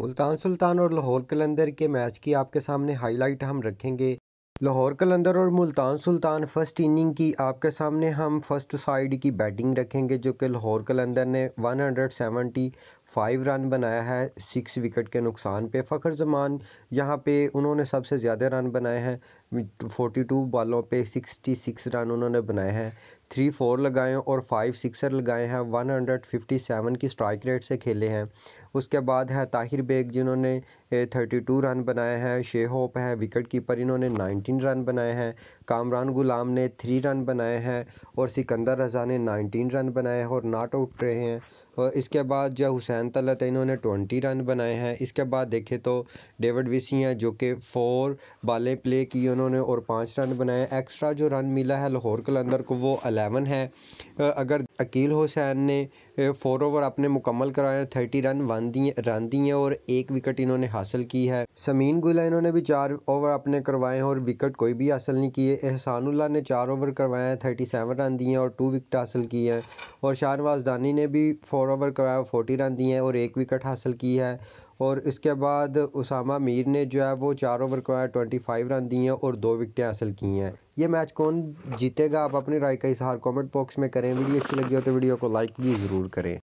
मुल्तान सुल्तान और लाहौर कलंदर के मैच की आपके सामने हाईलाइट हम रखेंगे लाहौर कलंदर और मुल्तान सुल्तान फर्स्ट इनिंग की आपके सामने हम फर्स्ट साइड की बैटिंग रखेंगे जो कि लाहौर कलंदर ने 170 फाइव रन बनाया है सिक्स विकेट के नुकसान पे फ़खर जमान यहाँ पे उन्होंने सबसे ज़्यादा रन बनाए हैं फोर्टी टू बॉलों पे सिक्सटी सिक्स रन उन्होंने बनाए हैं थ्री फोर लगाए और फाइव सिक्सर लगाए हैं वन हंड्रेड फिफ्टी सेवन की स्ट्राइक रेट से खेले हैं उसके बाद है ताहिर बेग जिन्होंने थर्टी टू रन बनाए हैं शे होप हैं विकेट कीपर इन्होंने नाइनटीन रन बनाए हैं कामरान गुलाम ने थ्री रन बनाए हैं और सिकंदर रजा ने नाइनटीन रन बनाए हैं और नाट आउट रहे हैं और इसके बाद जो हुसैन तला थे इन्होंने ट्वेंटी रन बनाए हैं इसके बाद देखे तो डेविड विसिया जो कि फोर बाले प्ले की उन्होंने और पाँच रन बनाए एक्स्ट्रा जो रन मिला है लाहौर कलंदर को वो अलेवन है अगर अकील हुसैन ने फोर ओवर अपने मुकम्मल कराए थर्टी रन वन दिए रन दिए और एक विकेट इन्होंने हासिल की है समीन गुला इन्होंने भी चार ओवर अपने करवाए हैं और विकेट कोई भी हासिल नहीं किए एहसानुल्ला ने चार ओवर करवाए थर्टी सेवन रन दिए और टू विकेट हासिल किए हैं और शाहनवाज दानी ने भी फोर ओवर करवाया फोर्टी रन दिए हैं और एक विकेट हासिल की है और इसके बाद उसामा मीर ने जो है वो चार ओवर करवाया ट्वेंटी फाइव रन दिए और दो विकटें हासिल की हैं ये मैच कौन जीतेगा आप अपनी राय का इजहार कमेंट बॉक्स में करें वीडियो अच्छी लगी हो तो वीडियो को लाइक भी ज़रूर करें